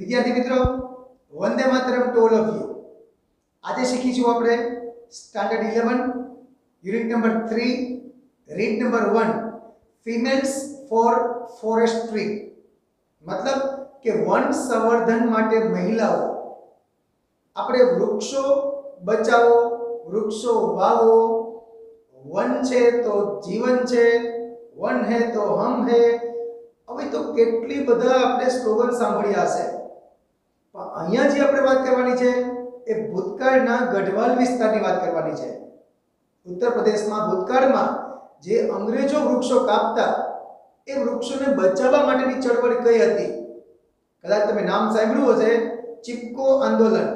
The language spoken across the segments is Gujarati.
વિદ્યાર્થી મિત્રો વંદે માતરમ ટુ ઓલ ઓફ યુ આજે શીખીશું આપણે standard eleven unit number three read number one females for forestry મતલબ કે વન સંવર્ધન માટે મહિલાઓ આપણે વૃક્ષો બચાવો વૃક્ષો વાવો વન છે તો જીવન છે વન હે તો હમ હે હવે તો કેટલી બધા આપણે સ્લોગન સાંભળ્યા હશે અહીંયા જે આપણે વાત કરવાની છે એ ભૂતકાળના ગઢવાલ વિસ્તારની વાત કરવાની છે ઉત્તર પ્રદેશમાં ભૂતકાળમાં જે અંગ્રેજો વૃક્ષો કાપતા એ વૃક્ષોને બચાવવા માટેની ચળવળ કઈ હતી કદાચ તમે નામ સાંભળ્યું હશે ચિપકો આંદોલન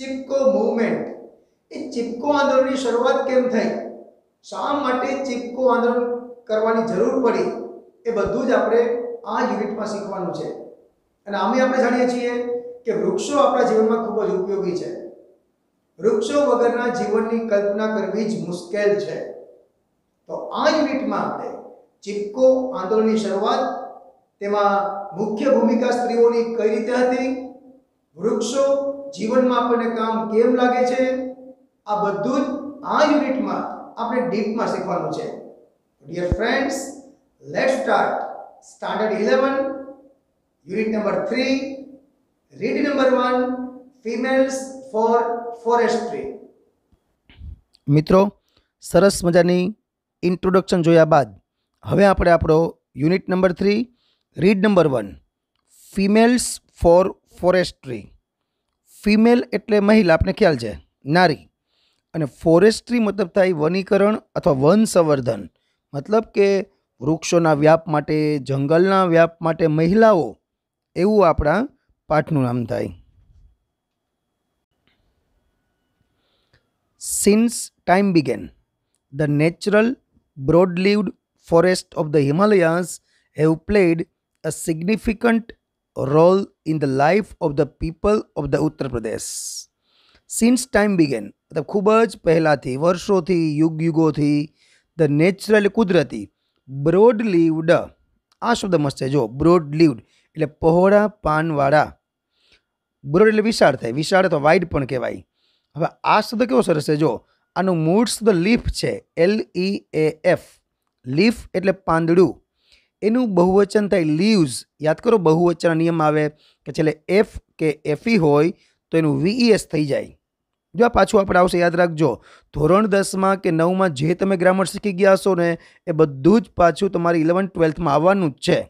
ચિપકો મૂવમેન્ટ એ ચિપકો આંદોલનની શરૂઆત કેમ થઈ શા માટે ચિપકો આંદોલન કરવાની જરૂર પડી એ બધું જ આપણે આ યુનિટમાં શીખવાનું છે અને અમે આપણે જાણીએ છીએ કે વૃક્ષો આપણા જીવનમાં ખૂબ જ ઉપયોગી છે વૃક્ષો વગરના જીવનની કલ્પના કરવી જ મુશ્કેલ છે તો આ યુનિટમાં આપણે ચિપકો આંદોલનની શરૂઆત તેમાં મુખ્ય ભૂમિકા સ્ત્રીઓની કઈ રીતે હતી વૃક્ષો જીવનમાં આપણને કામ કેમ લાગે છે આ બધું જ આ યુનિટમાં આપણે ડીપમાં શીખવાનું છે dear friends let start standard eleven unit number three read number one females for forestry મિત્રો સરસ મજાની ઇન્ટ્રોડક્શન જોયા બાદ હવે આપણે આપણો unit number three read number one females for forestry female એટલે મહિલા આપણે ખ્યાલ છે નારી અને ફોરેસ્ટ્રી મતલબ થાય વનીકરણ અથવા વન સંવર્ધન મતલબ કે વૃક્ષોના વ્યાપ માટે જંગલના વ્યાપ માટે મહિલાઓ એવું આપણા પાઠનું નામ થાય since time began the natural broad-leaved forest of the Himalayas have played a significant role in the life of the people of the Uttar Pradesh. Since time began, મતલબ ખૂબ જ પહેલાંથી વર્ષોથી યુગ યુગોથી ધ નેચરલ કુદરતી બ્રોડ લીવડ આ શબ્દ મસ્ત છે જો બ્રોડ લીવડ એટલે પહોળા પાનવાળા બ્રોડ એટલે વિશાળ થાય વિશાળ તો વાઇડ પણ કહેવાય હવે આ શબ્દ કેવો સરસ છે જો આનું મૂળ શબ્દ લીફ છે L E A F leaf એટલે પાંદડું એનું બહુવચન થાય લીવ્સ યાદ કરો બહુવચન નિયમ આવે કે છેલ્લે એફ કે એફઈ e હોય તો એનું વીઈએસ e થઈ જાય જો આ પાછું આપણે આવશે યાદ રાખજો ધોરણ દસમાં કે નવમાં જે તમે ગ્રામર શીખી ગયા હશો ને એ બધું જ પાછું તમારી ઇલેવન ટ્વેલ્થમાં આવવાનું જ છે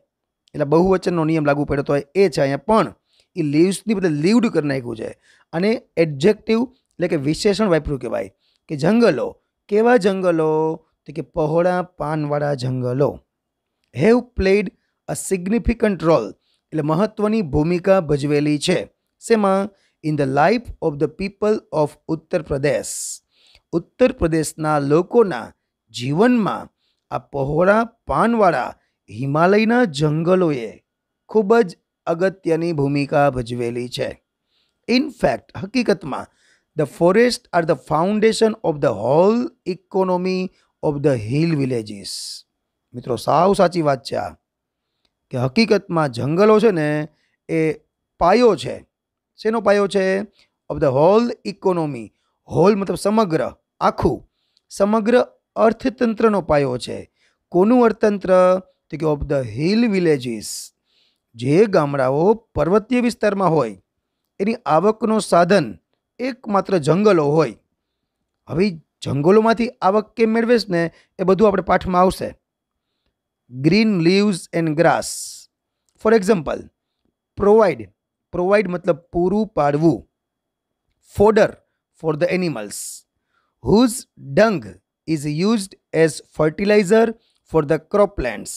એટલે બહુવચનનો નિયમ લાગુ પડ્યો તો એ છે અહીંયા પણ એ લીવ્સની બદલે લીવડ કરી નાખ્યું છે અને એડજેક્ટિવ એટલે કે વિશેષણ વાપર્યું કહેવાય કે જંગલો કેવા જંગલો તો કે પહોળા પાનવાળા જંગલો have played a significant role એટલે મહત્ત્વની ભૂમિકા ભજવેલી છે શેમાં in the life of the people of Uttar Pradesh ઉત્તર પ્રદેશના લોકોના જીવનમાં આ પહોળા પાનવાળા હિમાલયના જંગલોએ ખૂબ જ અગત્યની ભૂમિકા ભજવેલી છે ઇનફેક્ટ હકીકતમાં the forest are the foundation of the whole economy of the hill villages મિત્રો સાવ સાચી વાત છે આ કે હકીકતમાં જંગલો છે ને એ પાયો છે શેનો પાયો છે of the whole economy whole મતલબ સમગ્ર આખું સમગ્ર અર્થતંત્રનો પાયો છે કોનું અર્થતંત્ર તો કે ઓફ ધ હિલ વિલેજીસ જે ગામડાઓ પર્વતીય વિસ્તારમાં હોય એની આવકનો સાધન એકમાત્ર જંગલો હોય હવે જંગલોમાંથી આવક કેમ મેળવેશ ને એ બધું આપણે પાઠમાં આવશે green leaves and grass for example provide provide મતલબ પૂરું પાડવું fodder for the animals whose dung is used as fertiliser for the crop lands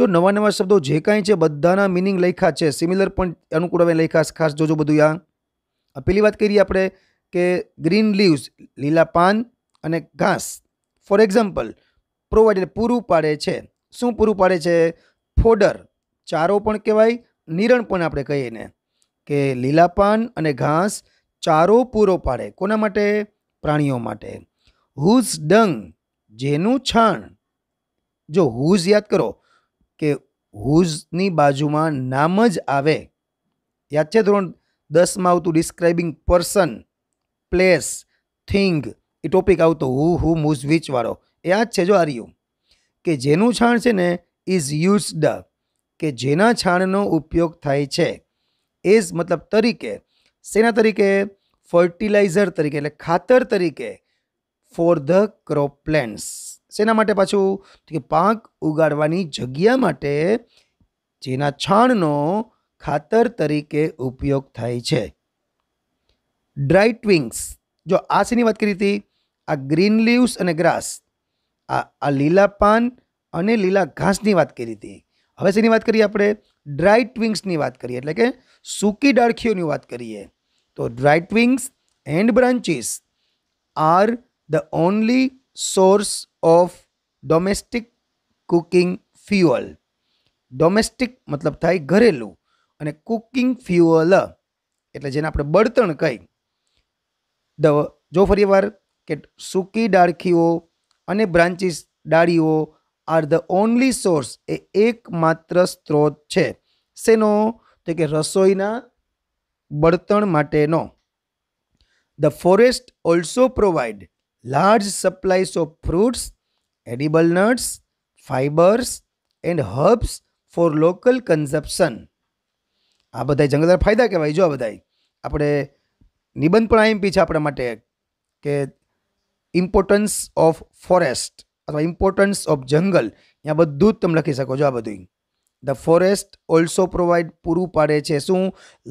જો નવા નવા શબ્દો જે કાંઈ છે બધાના મિનિંગ લખ્યા છે સિમિલર પણ અનુકૂળ હવે લખ્યા ખાસ જોજો બધું આ પેલી વાત કરીએ આપણે કે ગ્રીન લીવ્સ લીલા પાન અને ઘાસ ફોર એક્ઝામ્પલ પ્રોવાઈડ એટલે પૂરું પાડે છે શું પૂરું પાડે છે ફોડર ચારો પણ કહેવાય નિરણ પણ આપણે કહીએ ને કે લીલા પાન અને ઘાસ ચારો પૂરો પાડે કોના માટે પ્રાણીઓ માટે હુઝ ડંગ જેનું છાણ જો હુઝ યાદ કરો કે હુઝની બાજુમાં નામ જ આવે યાદ છે ધોરણ દસમાં આવતું ડિસ્ક્રાઇબિંગ પર્સન પ્લેસ થિંગ એ ટોપિક આવતો હુ હુ મુઝ વિચવાળો એ આ જ છે જો આર્યું કે જેનું છાણ છે ને ઇઝ યુઝડ કે જેના છાણનો ઉપયોગ થાય છે એઝ મતલબ તરીકે સેના તરીકે ફર્ટિલાઇઝર તરીકે એટલે ખાતર તરીકે ફોર ધ ક્રોપ પ્લેન્ટ્સ શેના માટે પાછું તો કે પાક ઉગાડવાની જગ્યા માટે જેના છાણનો ખાતર તરીકે ઉપયોગ થાય છે ડ્રાય ટ્વિંગ્સ જો આ શેની વાત કરી હતી આ ગ્રીન લીવ્સ અને ગ્રાસ આ આ લીલા પાન અને લીલા ઘાસની વાત કરી હતી હવે શેની વાત કરીએ આપણે ડ્રાય ટ્વિંગ્સની વાત કરીએ એટલે કે સૂકી ડાળખીઓની વાત કરીએ તો dry twigs and branches are the only source of domestic cooking fuel domestic મતલબ થાય ઘરેલું અને કુકિંગ ફ્યુઅલ એટલે જેને આપણે બળતણ કહી દ જો ફરી વાર કે સૂકી ડાળખીઓ અને બ્રાન્ચીસ ડાળીઓ આર ધ ઓનલી સોર્સ એ એકમાત્ર સ્ત્રોત છે શેનો તો કે રસોઈના બળતણ માટેનો the forest also provide large supplies of fruits edible nuts fibers and herbs for local consumption આ બધા જંગલદાર ફાયદા કહેવાય જો આ બધાય આપણે નિબંધ પણ આઈએમપી છે આપણા માટે કે ઇમ્પોર્ટન્સ ઓફ ફોરેસ્ટ અથવા ઇમ્પોર્ટન્સ ઓફ જંગલ ત્યાં બધું જ તમે લખી શકો છો આ બધું ધ ફોરેસ્ટ ઓલ્સો પ્રોવાઈડ પૂરું પાડે છે શું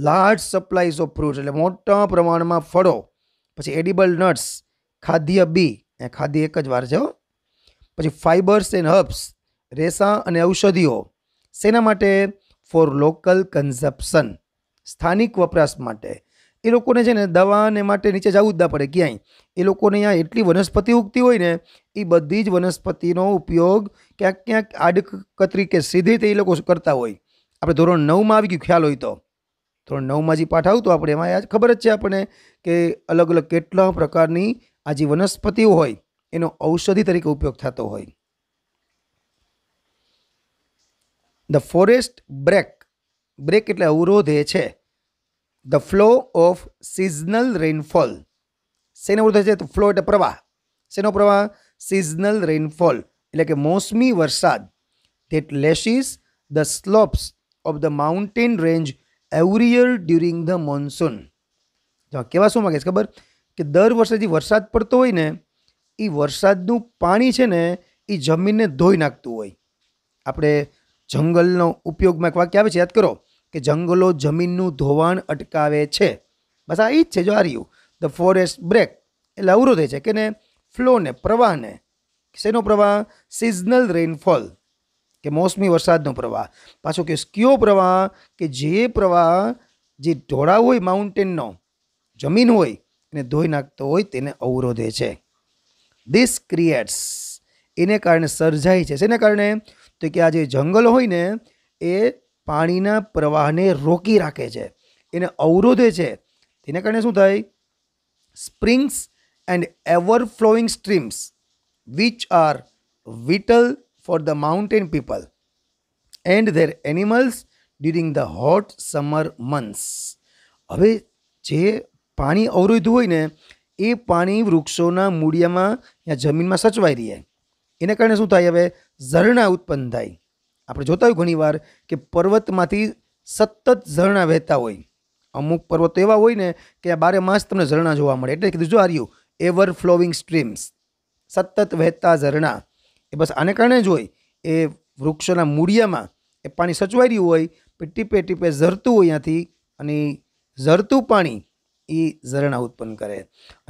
લાર્જ સપ્લાઈઝ ઓફ ફ્રૂટ એટલે મોટા પ્રમાણમાં ફળો પછી એડિબલ નટ્સ ખાદ્ય બી ખાદ્ય એક જ વાર છે પછી ફાઇબર્સ એન્ડ હર્બ્સ રેસા અને ઔષધિઓ શેના માટે ફોર લોકલ કન્ઝપ્શન સ્થાનિક વપરાશ માટે એ લોકોને છે ને દવાને માટે નીચે જવું જ ના પડે ક્યાંય એ લોકોને અહીંયા એટલી વનસ્પતિ ઉગતી હોય ને એ બધી જ વનસ્પતિનો ઉપયોગ ક્યાંક ક્યાંક આડકતરી કે સીધી તે એ લોકો કરતા હોય આપણે ધોરણ નવમાં આવી ગયું ખ્યાલ હોય તો ધોરણ નવમાં જે પાઠ આવતો આપણે એમાં ખબર જ છે આપણને કે અલગ અલગ કેટલા પ્રકારની આ જે વનસ્પતિઓ હોય એનો ઔષધિ તરીકે ઉપયોગ થતો હોય ધ ફોરેસ્ટ બ્રેક બ્રેક એટલે અવરોધ એ છે the flow of seasonal rainfall શેનો અવરોધ છે તો ફ્લો એટલે પ્રવાહ શેનો પ્રવાહ સિઝનલ રેઇનફોલ એટલે કે મોસમી વરસાદ that lashes the slopes of the mountain range every during the monsoon કેવા શું માગે છે ખબર કે દર વર્ષે જે વરસાદ પડતો હોય ને એ વરસાદનું પાણી છે ને એ જમીનને ધોઈ નાખતું હોય આપણે જંગલનો ઉપયોગમાં એક વાક્ય આવે છે યાદ કરો કે જંગલો જમીનનું ધોવાણ અટકાવે છે બસ આ એ જ છે જો આ રહ્યું ધ ફોરેસ્ટ બ્રેક એટલે અવરોધે છે કે ને ફ્લોને પ્રવાહને શેનો પ્રવાહ સિઝનલ રેઇનફોલ કે મોસમી વરસાદનો પ્રવાહ પાછો કે કયો પ્રવાહ કે જે પ્રવાહ જે ઢોળાવ હોય માઉન્ટેનનો જમીન હોય એને ધોઈ નાખતો હોય તેને અવરોધે છે ધીસ ક્રિએટ્સ એને કારણે સર્જાય છે શેને કારણે તો કે આ જે જંગલ હોય ને એ પાણીના પ્રવાહને રોકી રાખે છે એને અવરોધે છે તેને કારણે શું થાય springs and ever flowing streams which are vital for the mountain people and their animals during the hot summer months હવે જે પાણી અવરોધ્યું હોય ને એ પાણી વૃક્ષોના મૂળિયામાં યા જમીનમાં સચવાઈ રહે એને કારણે શું થાય હવે ઝરણા ઉત્પન્ન થાય આપણે જોતા હોય ઘણીવાર કે પર્વતમાંથી સતત ઝરણા વહેતા હોય અમુક પર્વતો એવા હોય ને કે આ બારે માસ તમને ઝરણા જોવા મળે એટલે કીધું જો આર્યું એવર ફ્લોવિંગ સ્ટ્રીમ્સ સતત વહેતા ઝરણા એ બસ આને કારણે જ હોય એ વૃક્ષોના મૂળિયામાં એ પાણી સચવાઈ રહ્યું હોય ટીપે ટીપે ઝરતું હોય ત્યાંથી અને ઝરતું પાણી એ ઝરણા ઉત્પન્ન કરે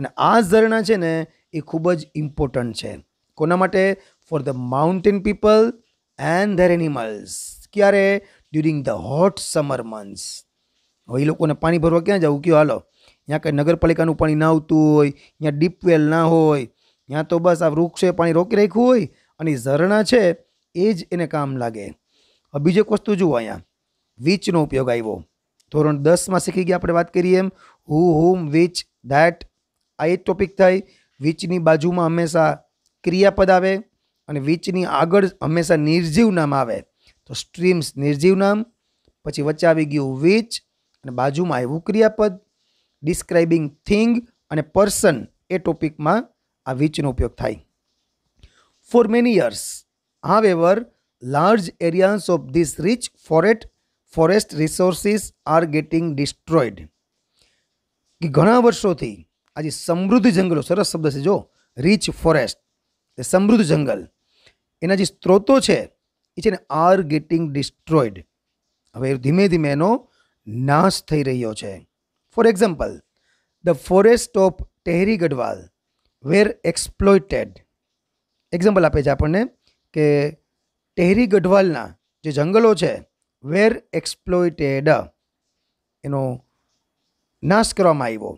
અને આ ઝરણા છે ને એ ખૂબ જ ઇમ્પોર્ટન્ટ છે કોના માટે for the mountain people and their animals ક્યારે during the hot summer months હવે એ લોકોને પાણી ભરવા ક્યાં જવું કયો હાલો ત્યાં કંઈ નગરપાલિકાનું પાણી ના આવતું હોય ત્યાં ડીપવેલ ના હોય ત્યાં તો બસ આ વૃક્ષે પાણી રોકી રાખ્યું હોય અને ઝરણા છે એ જ એને કામ લાગે હવે બીજી એક વસ્તુ જુઓ અહીંયા વીચનો ઉપયોગ આવ્યો ધોરણ દસમાં શીખી ગયા આપણે વાત કરીએ એમ હુ હુમ વિચ ધેટ આ એ ટોપિક થાય વિચની બાજુમાં હંમેશા ક્રિયાપદ આવે અને વિચની આગળ હંમેશા નિર્જીવ નામ આવે તો સ્ટ્રીમ્સ નિર્જીવ નામ પછી વચ્ચે આવી ગયું વિચ અને બાજુમાં આવ્યું ક્રિયાપદ ડિસ્ક્રાઇબિંગ થિંગ અને પર્સન એ ટોપિકમાં આ વિચનો ઉપયોગ થાય for many years however large areas of these rich forest forest resources are getting destroyed કે ઘણા વર્ષોથી આજે સમૃદ્ધ જંગલો સરસ શબ્દ છે જો રીચ ફોરેસ્ટ સમૃદ્ધ જંગલ એના જે સ્ત્રોતો છે એ છે ને આર ગેટિંગ ડિસ્ટ્રોઈડ હવે ધીમે ધીમે એનો નાશ થઈ રહ્યો છે for example the forest of Tehri Garhwal were exploited example આપે છે આપણને કે ટેહરી ગઢવાલના જે જંગલો છે વેર એક્સપ્લોઇટેડ એનો નાશ કરવામાં આવ્યો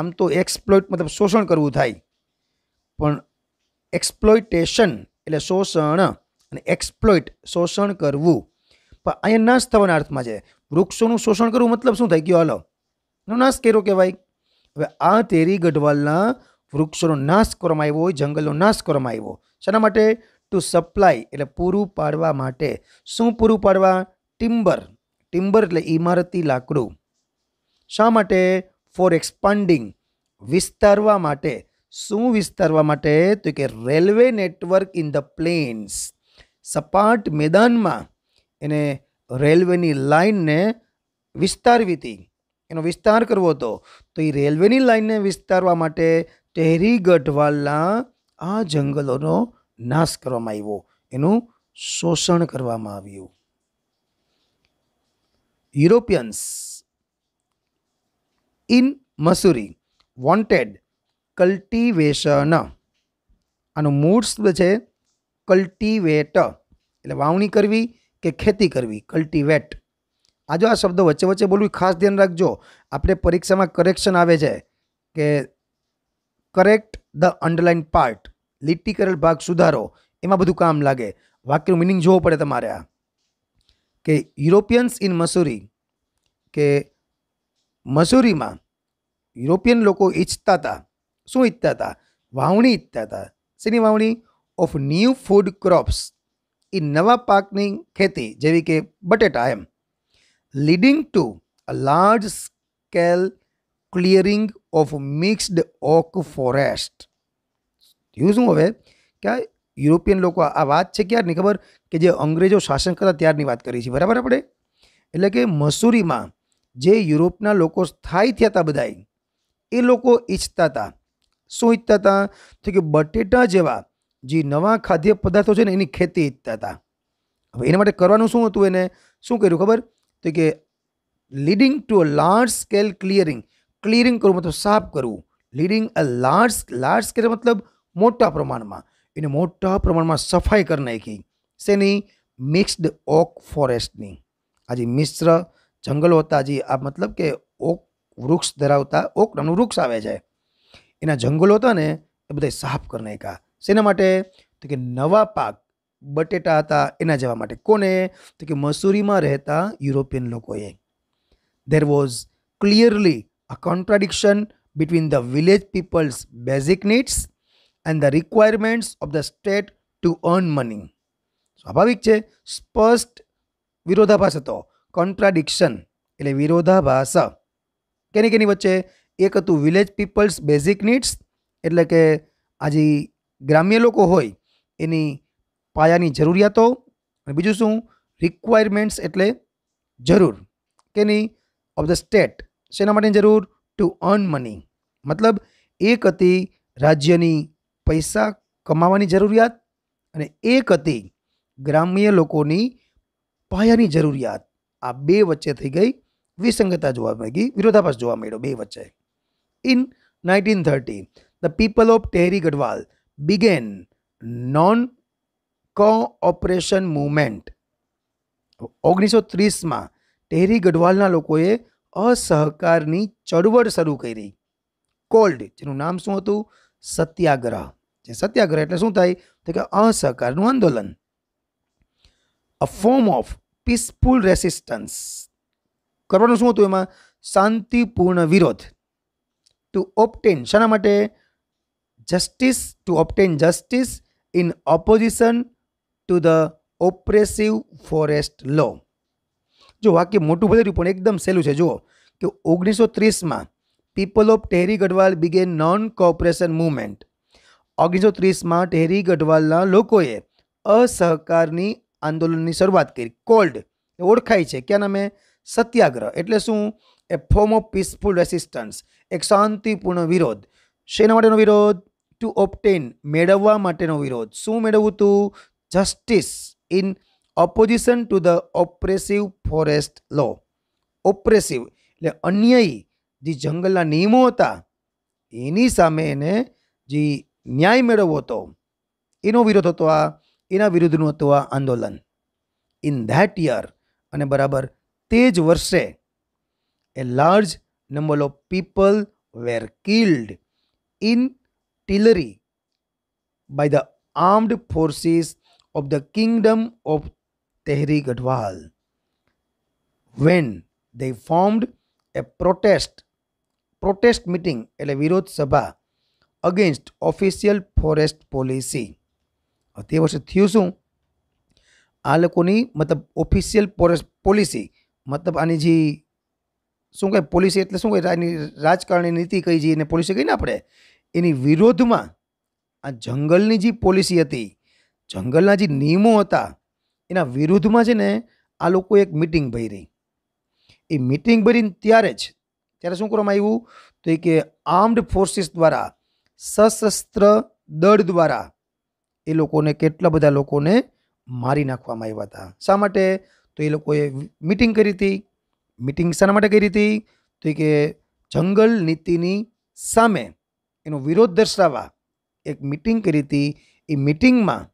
આમ તો એક્સપ્લોઇટ મતલબ શોષણ કરવું થાય પણ એક્સપ્લોઇટેશન એટલે શોષણ અને એક્સપ્લોઇટ શોષણ કરવું પણ અહીંયા નાશ થવાના અર્થમાં છે વૃક્ષોનું શોષણ કરવું મતલબ શું થઈ ગયો હાલો એનો નાશ કર્યો કહેવાય હવે આ તેરી ગઢવાલના વૃક્ષોનો નાશ કરવામાં આવ્યો હોય જંગલનો નાશ કરવામાં આવ્યો શેના માટે ટુ સપ્લાય એટલે પૂરું પાડવા માટે શું પૂરું પાડવા ટિમ્બર ટિમ્બર એટલે ઇમારતી લાકડું શા માટે ફોર એક્સપાન્ડિંગ વિસ્તારવા માટે શું વિસ્તારવા માટે તો કે railway network in the plains સપાટ મેદાનમાં એને રેલવેની લાઇનને વિસ્તારવી હતી એનો વિસ્તાર કરવો હતો તો એ રેલવેની લાઇનને વિસ્તારવા માટે ટેહરી ગઢવાલના આ જંગલોનો નાશ કરવામાં આવ્યો એનું શોષણ કરવામાં આવ્યું Europeans in Mussoorie wanted cultivation આનું મૂળ શબ્દ છે કલ્ટિવેટ એટલે વાવણી કરવી કે ખેતી કરવી કલ્ટિવેટ આજો આ શબ્દો વચ્ચે વચ્ચે બોલવું ખાસ ધ્યાન રાખજો આપણે પરીક્ષામાં કરેક્શન આવે છે કે કરેક્ટ ધ અંડરલાઇન પાર્ટ લીટી કરેલ ભાગ સુધારો એમાં બધું કામ લાગે વાક્યનું મિનિંગ જોવો પડે તમારે આ કે યુરોપિયન્સ ઇન મસૂરી કે મસૂરીમાં યુરોપિયન લોકો ઈચ્છતા હતા શું ઈચ્છતા હતા વાવણી ઈચ્છતા હતા શેની વાવણી ઓફ ન્યૂ ફૂડ ક્રોપ્સ એ નવા પાકની ખેતી જેવી કે બટેટા એમ leading to a large scale clearing of mixed oak forest થયું શું હવે કે આ યુરોપિયન લોકો આ વાત છે ક્યારની ખબર કે જે અંગ્રેજો શાસન કરતા ત્યારની વાત કરી છે બરાબર આપણે એટલે કે મસૂરીમાં જે યુરોપના લોકો સ્થાયી થયા હતા બધાય એ લોકો ઈચ્છતા હતા શું ઈચ્છતા હતા તો કે બટેટા જેવા જે નવા ખાદ્ય પદાર્થો છે ને એની ખેતી ઈચ્છતા હતા હવે એના માટે કરવાનું શું હતું એને શું કર્યું ખબર તો કે leading to a large scale clearing clearing કરવું મતલબ સાફ કરવું leading a large large scale મતલબ મોટા પ્રમાણમાં એને મોટા પ્રમાણમાં સફાઈ કરી નાખી શેની મિક્સ્ડ ઓક ફોરેસ્ટની આજે મિશ્ર જંગલો હતા જે આ મતલબ કે ઓક વૃક્ષ ધરાવતા ઓક નામનું વૃક્ષ આવે છે એના જંગલો હતા ને એ બધા સાફ કરી નાખ્યા શેના માટે તો કે નવા પાક બટેટા હતા એના જવા માટે કોને તો કે મસૂરીમાં રહેતા યુરોપિયન લોકોએ there was clearly a contradiction between the village people's basic needs and the requirements of the state to earn money સ્વાભાવિક છે સ્પષ્ટ વિરોધાભાસ હતો કોન્ટ્રાડિક્શન એટલે વિરોધાભાસ કેની કેની વચ્ચે એક હતું વિલેજ પીપલ્સ બેઝિક નીડ્સ એટલે કે આજે ગ્રામ્ય લોકો હોય એની પાયાની જરૂરિયાતો અને બીજું શું રિક્વાયરમેન્ટ્સ એટલે જરૂર કેની ઓફ ધ સ્ટેટ શેના માટેની જરૂર ટુ અર્ન મની મતલબ એક હતી રાજ્યની પૈસા કમાવાની જરૂરિયાત અને એક હતી ગ્રામ્ય લોકોની પાયાની જરૂરિયાત આ બે વચ્ચે થઈ ગઈ વિસંગતા જોવા મળી વિરોધાભાસ જોવા મળ્યો બે વચ્ચે in nineteen thirty the people of Tehri Garhwal began non cooperation movement ઓગણીસો ત્રીસમાં ટેહરી ગઢવાલના લોકોએ અસહકારની ચળવળ શરૂ કરી કોલ્ડ જેનું નામ શું હતું સત્યાગ્રહ જે સત્યાગ્રહ એટલે શું થાય તો કે અસહકારનું આંદોલન a form of peaceful resistance કરવાનું શું હતું એમાં શાંતિપૂર્ણ વિરોધ ટુ ઓપ્ટેન શાના માટે justice to obtain justice in opposition to the oppressive forest law જો વાક્ય મોટું ભલે પણ એકદમ સહેલું છે જુઓ કે ઓગણીસો ત્રીસમાં people of Tehri Garhwal began non cooperation movement ઓગણીસો ત્રીસમાં ટેહરી ગઢવાલના લોકોએ અસહકારની આંદોલનની શરૂઆત કરી કોલ્ડ ઓળખાય છે ક્યાં નામે સત્યાગ્રહ એટલે શું a form of peaceful resistance એક શાંતિપૂર્ણ વિરોધ શેના માટેનો વિરોધ ટુ ઓપ્ટેન મેળવવા માટેનો વિરોધ શું મેળવવું હતું justice in opposition to the oppressive forest law oppressive એટલે અન્ય જે જંગલના નિયમો હતા એની સામે એને જે ન્યાય મેળવવો હતો એનો વિરોધ હતો આ એના વિરુદ્ધનું હતું આ આંદોલન ઇન ધેટ યર અને બરાબર તે જ વર્ષે a large number of people were killed in Tilari by the armed forces of the kingdom of Tehri Garhwal when they formed a protest protest meeting એટલે વિરોધ સભા અગેન્સ્ટ ઓફિશિયલ ફોરેસ્ટ પોલિસી તે વર્ષે થયું શું આ લોકોની મતલબ ઓફિશિયલ ફોરેસ્ટ પોલિસી મતલબ આની જે શું કહે પોલિસી એટલે શું કહે આની રાજકારણની નીતિ કહી જઈએ એને પોલિસી કહીને આપણે એની વિરોધમાં આ જંગલની જે પોલિસી હતી જંગલના જે નિયમો હતા એના વિરુદ્ધમાં છે ને આ લોકો એક મિટિંગ ભરી એ મિટિંગ ભરીને ત્યારે જ ત્યારે શું કરવામાં આવ્યું તો એ કે આર્મ્ડ ફોર્સિસ દ્વારા સશસ્ત્ર દળ દ્વારા એ લોકોને કેટલા બધા લોકોને મારી નાખવામાં આવ્યા હતા શા માટે તો એ લોકોએ મિટિંગ કરી હતી મિટિંગ શાના માટે કરી હતી તો કે જંગલ નીતિની સામે એનો વિરોધ દર્શાવવા એક મિટિંગ કરી હતી એ મિટિંગમાં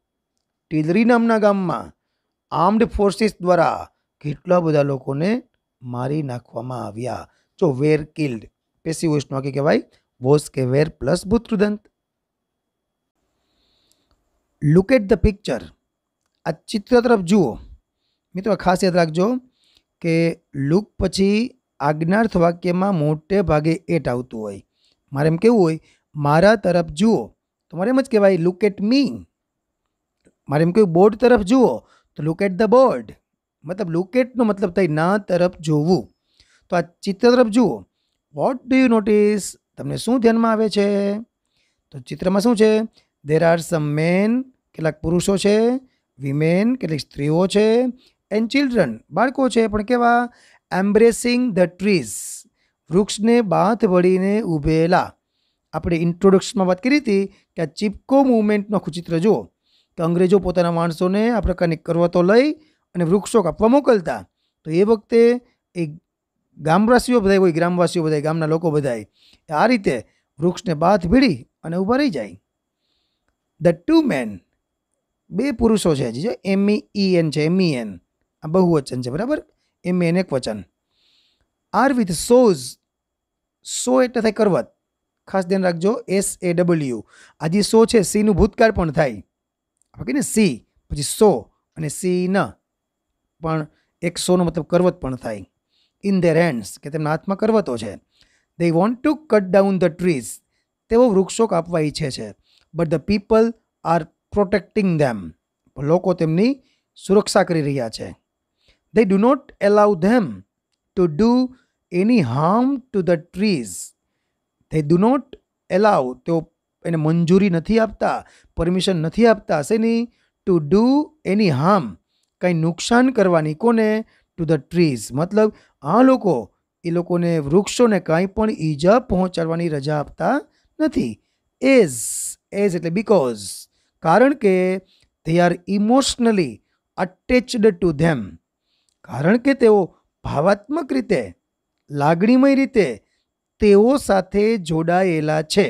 ટીલરી નામના ગામમાં આર્મ્ડ ફોર્સિસ દ્વારા કેટલા બધા લોકોને મારી નાખવામાં આવ્યા જો વેર કિલ્ડ પેસી વોઇસનો આખી કહેવાય વોસ કે વેર પ્લસ ભૂતૃદંત લુક એટ ધ પિક્ચર આ ચિત્ર તરફ જુઓ મિત્રો ખાસ યાદ રાખજો કે લુક પછી આજ્ઞાર્થ વાક્યમાં મોટે ભાગે એટ આવતું હોય મારે એમ કેવું હોય મારા તરફ જુઓ તો મારે એમ જ કહેવાય લુક એટ મી મારે એમ કહ્યું બોર્ડ તરફ જુઓ તો લુક એટ ધ બોર્ડ મતલબ લુક એટનો મતલબ થાય ના તરફ જોવું તો આ ચિત્ર તરફ જુઓ વોટ ડુ યુ નોટિસ તમને શું ધ્યાનમાં આવે છે તો ચિત્રમાં શું છે દેર આર સમ મેન કેટલાક પુરુષો છે વિમેન કેટલીક સ્ત્રીઓ છે એન્ડ ચિલ્ડ્રન બાળકો છે પણ કેવા એમ્બ્રેસિંગ ધ ટ્રીઝ વૃક્ષને બાથ વળીને ઊભેલા આપણે ઇન્ટ્રોડક્શનમાં વાત કરી હતી કે આ ચિપકો મૂવમેન્ટનું આખું ચિત્ર જુઓ કે અંગ્રેજો પોતાના માણસોને આ પ્રકારની કરવતો લઈ અને વૃક્ષો કાપવા મોકલતા તો એ વખતે એ ગામવાસીઓ બધાય હોય ગ્રામવાસીઓ બધાય ગામના લોકો બધાય આ રીતે વૃક્ષને બાથ ભીડી અને ઊભા રહી જાય ધ ટુ મેન બે પુરુષો છે જે એમ ઈ એન છે એમ ઈ એન આ બહુવચન છે બરાબર એ મેન એક વચન આર વિથ સોઝ સો એટલે થાય કરવત ખાસ ધ્યાન રાખજો એસ એ ડબલ્યુ આ જે સો છે સીનું ભૂતકાળ પણ થાય ઓકે ને સી પછી સો અને સી ન પણ એક સોનો મતલબ કરવત પણ થાય ઇન ધેર હેન્ડ્સ કે તેમના હાથમાં કરવતો છે they want to cut down the trees તેઓ વૃક્ષો કાપવા ઈચ્છે છે but the people are protecting them લોકો તેમની સુરક્ષા કરી રહ્યા છે they do not allow them to do any harm to the trees. They do not allow, તેઓ એને મંજૂરી નથી આપતા પરમિશન નથી આપતા શેની ટુ ડુ એની હાર્મ કંઈ નુકસાન કરવાની કોને ટુ ધ ટ્રીઝ મતલબ આ લોકો એ લોકોને વૃક્ષોને કાંઈ પણ ઈજા પહોંચાડવાની રજા આપતા નથી એઝ એઝ એટલે બિકોઝ કારણ કે they are emotionally attached to them કારણ કે તેઓ ભાવાત્મક રીતે લાગણીમય રીતે તેઓ સાથે જોડાયેલા છે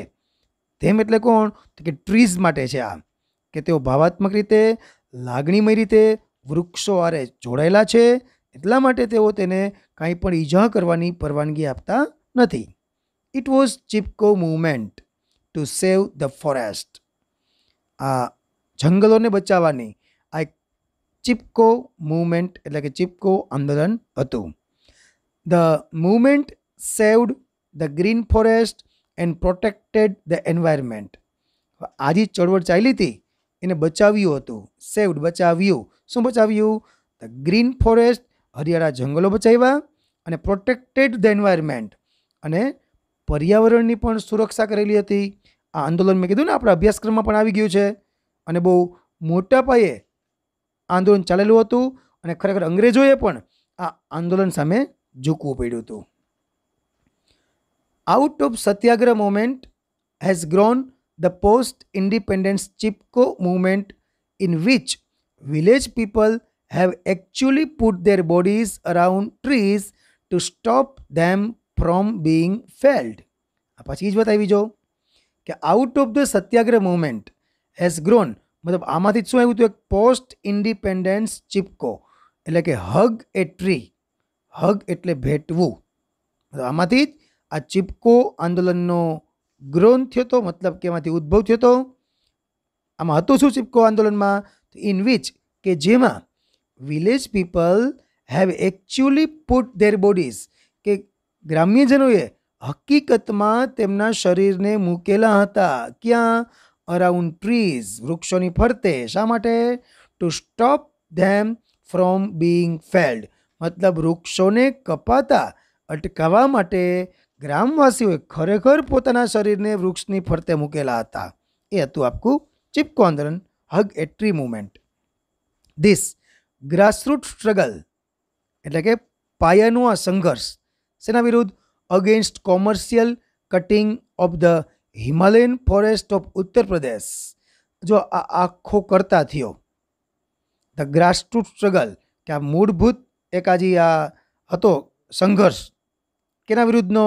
તેમ એટલે કોણ કે ટ્રીઝ માટે છે આ કે તેઓ ભાવાત્મક રીતે લાગણીમય રીતે વૃક્ષો આરે જોડાયેલા છે એટલા માટે તેઓ તેને કાંઈ પણ ઈજા કરવાની પરવાનગી આપતા નથી it was Chipko movement to save the forest આ જંગલોને બચાવવાની આ એક ચિપકો મૂવમેન્ટ એટલે કે ચિપકો આંદોલન હતું the movement saved the green forest and protected the environment આ જે ચળવળ ચાલી હતી એને બચાવ્યું હતું સેવડ બચાવ્યું શું બચાવ્યું ધ ગ્રીન ફોરેસ્ટ હરિયાળા જંગલો બચાવ્યા અને પ્રોટેક્ટેડ ધ એન્વાયરમેન્ટ અને પર્યાવરણની પણ સુરક્ષા કરેલી હતી આ આંદોલન મેં કીધું ને આપણા અભ્યાસક્રમમાં પણ આવી ગયું છે અને બહુ મોટા પાયે આંદોલન ચાલેલું હતું અને ખરેખર અંગ્રેજોએ પણ આ આંદોલન સામે ઝૂકવું પડ્યું હતું out of Satyagraha movement has grown the post independence Chipko movement in which village people have actually put their bodies around trees to stop them from being felled આ પછી જ વાત આવી જો કે out of the Satyagraha movement has grown મતલબ આમાંથી જ શું આવ્યું હતું એક પોસ્ટ ઇન્ડિપેન્ડન્સ ચિપકો એટલે કે હગ એ ટ્રી હગ એટલે ભેટવું મતલબ આમાંથી જ આ ચિપકો આંદોલનનો ગ્રોથ થયો હતો મતલબ કે એમાંથી ઉદ્ભવ થયો હતો આમાં હતું શું ચિપકો આંદોલનમાં ઇન વિચ કે જેમાં village people have actually put their bodies કે ગ્રામ્યજનોએ હકીકતમાં તેમના શરીરને મૂકેલા હતા ક્યાં અરાઉન્ડ ટ્રીઝ વૃક્ષોની ફરતે શા માટે to stop them from being felled મતલબ વૃક્ષોને કપાતા અટકાવવા માટે ગ્રામવાસીઓએ ખરેખર પોતાના શરીરને વૃક્ષની ફરતે મૂકેલા હતા એ હતું આપકું ચિપકો આંદોલન hug a tree movement this grassroots struggle એટલે કે પાયાનું આ સંઘર્ષ શેના વિરુદ્ધ against commercial cutting of the Himalayan forest of Uttar Pradesh જો આ આખો કરતા થયો ધ ગ્રાસ ટુ સ્ટ્રગલ કે આ મૂળભૂત એકાજી આ હતો સંઘર્ષ કેના વિરુદ્ધનો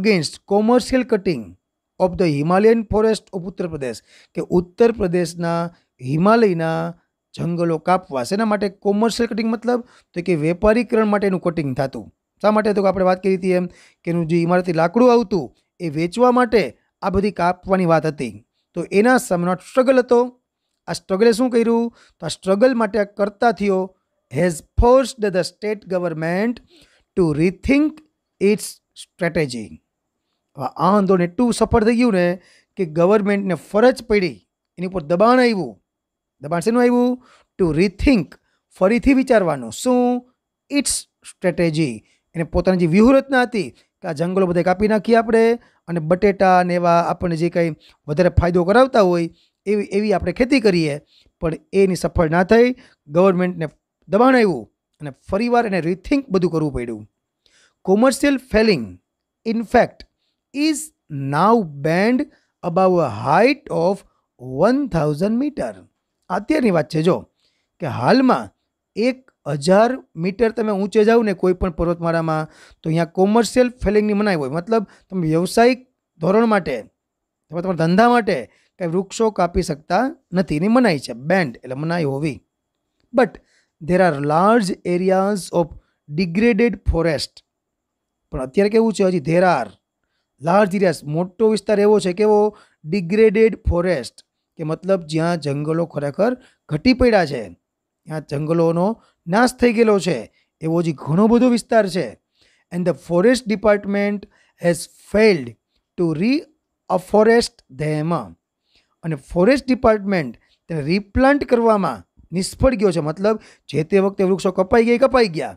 against commercial cutting of the Himalayan forest of Uttar Pradesh કે ઉત્તર પ્રદેશના હિમાલયના જંગલો કાપવા શેના માટે કોમર્શિયલ કટિંગ મતલબ તો કે વેપારીકરણ માટેનું કટિંગ થતું શા માટે તો આપણે વાત કરી હતી એમ કે એનું જે ઇમારતી લાકડું આવતું એ વેચવા માટે આ બધી કાપવાની વાત હતી તો એના સામેનો સ્ટ્રગલ હતો આ સ્ટ્રગલે શું કર્યું તો આ સ્ટ્રગલ માટે કરતા થયો has forced the state government to rethink its strategy હવે આ આંદોલન એટલું સફળ થઈ ગયું ને કે ગવર્મેન્ટને ફરજ પડી એની ઉપર દબાણ આવ્યું દબાણ શેનું આવ્યું ટુ રીથિંક ફરીથી વિચારવાનું શું ઇટ્સ સ્ટ્રેટેજી એને પોતાની જે વ્યૂહરચના હતી કે આ જંગલો બધા કાપી નાખીએ આપણે અને બટેટા ને એવા આપણને જે કંઈ વધારે ફાયદો કરાવતા હોય એવી એવી આપણે ખેતી કરીએ પણ એની સફળ ના થઈ ગવર્મેન્ટને દબાણ આવ્યું અને ફરીવાર એને રીથિંક બધું કરવું પડ્યું commercial felling in fact is now banned above a height of one thousand metre અત્યારની વાત છે જો કે હાલમાં એક હજાર મીટર તમે ઊંચે જાઓ ને કોઈ પણ પર્વતમાળામાં તો અહીંયા કોમર્શિયલ ફેલિંગની મનાઈ હોય મતલબ તમે વ્યવસાયિક ધોરણ માટે તમે તમારા ધંધા માટે કંઈ વૃક્ષો કાપી શકતા નથી એની મનાઈ છે બેન્ડ એટલે મનાઈ હોવી but there are large areas of degraded forest પણ અત્યારે કેવું છે હજી ધેર આર લાર્જ એરિયાઝ મોટો વિસ્તાર એવો છે કેવો ડિગ્રેડેડ ફોરેસ્ટ કે મતલબ જ્યાં જંગલો ખરેખર ઘટી પડ્યા છે ત્યાં જંગલોનો નાશ થઈ ગયેલો છે એવો જે ઘણો બધો વિસ્તાર છે and the forest department has failed to reafforest ધેમ અને ફોરેસ્ટ ડિપાર્ટમેન્ટ તેને રિપ્લાન્ટ કરવામાં નિષ્ફળ ગયો છે મતલબ જે તે વખતે વૃક્ષો કપાઈ ગયા કપાઈ ગયા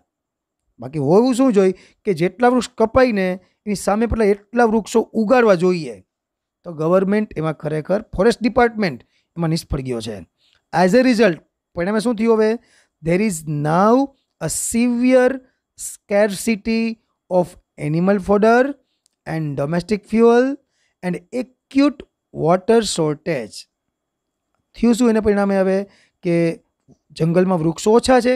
બાકી હોવું શું જોઈએ કે જેટલા વૃક્ષ કપાઈને એની સામે પહેલાં એટલા વૃક્ષો ઉગાડવા જોઈએ તો ગવર્મેન્ટ એમાં ખરેખર ફોરેસ્ટ ડિપાર્ટમેન્ટ એમાં નિષ્ફળ ગયો છે એઝ અ રિઝલ્ટ પરિણામે શું થયું હવે there is now a severe scarcity of animal fodder and domestic fuel and acute water shortage થયું શું એને પરિણામે આવે કે જંગલમાં વૃક્ષો ઓછા છે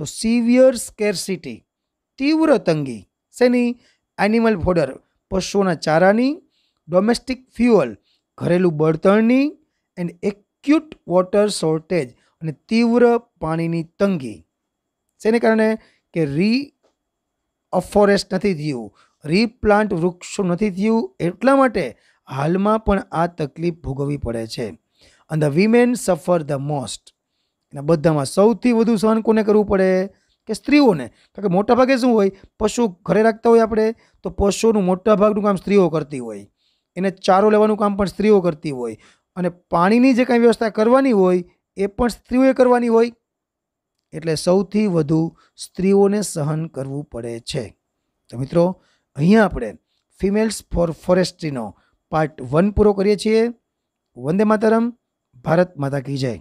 તો સિવિયર સ્કેરસિટી તીવ્ર તંગી શેની એનિમલ ફોડર પશુઓના ચારાની ડોમેસ્ટિક ફ્યુઅલ ઘરેલું બળતણની એન્ડ એક્યુટ વોટર શોર્ટેજ અને તીવ્ર પાણીની તંગી જેને કારણે કે રી અફોરેસ્ટ નથી થયું રીપ્લાન્ટ વૃક્ષો નથી થયું એટલા માટે હાલમાં પણ આ તકલીફ ભોગવવી પડે છે અને the women suffer the most એના બધામાં સૌથી વધુ સહન કોને કરવું પડે કે સ્ત્રીઓને કારણ કે મોટાભાગે શું હોય પશુ ઘરે રાખતા હોય આપણે તો પશુનું મોટાભાગનું કામ સ્ત્રીઓ કરતી હોય એને ચારો લેવાનું કામ પણ સ્ત્રીઓ કરતી હોય અને પાણીની જે કાંઈ વ્યવસ્થા કરવાની હોય એ પણ સ્ત્રીઓએ કરવાની હોય એટલે સૌથી વધુ સ્ત્રીઓને સહન કરવું પડે છે તો મિત્રો અહીંયા આપણે ફિમેલ્સ ફોર ફોરેસ્ટ્રીનો પાર્ટ વન પૂરો કરીએ છીએ વંદે માતરમ ભારત માતા કી જય